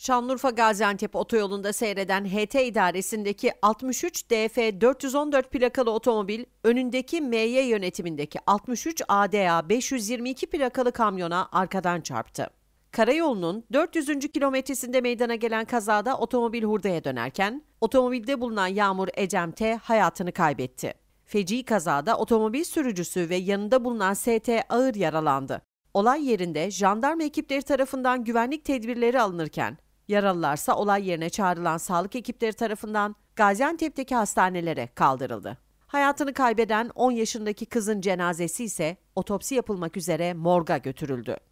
Şanlıurfa Gaziantep otoyolunda seyreden HT idaresindeki 63 DF 414 plakalı otomobil önündeki MY yönetimindeki 63 ADA 522 plakalı kamyona arkadan çarptı. Karayolunun 400. kilometresinde meydana gelen kazada otomobil hurdaya dönerken otomobilde bulunan Yağmur Ecem T hayatını kaybetti. Feci kazada otomobil sürücüsü ve yanında bulunan ST ağır yaralandı. Olay yerinde jandarma ekipleri tarafından güvenlik tedbirleri alınırken Yaralılarsa olay yerine çağrılan sağlık ekipleri tarafından Gaziantep'teki hastanelere kaldırıldı. Hayatını kaybeden 10 yaşındaki kızın cenazesi ise otopsi yapılmak üzere morga götürüldü.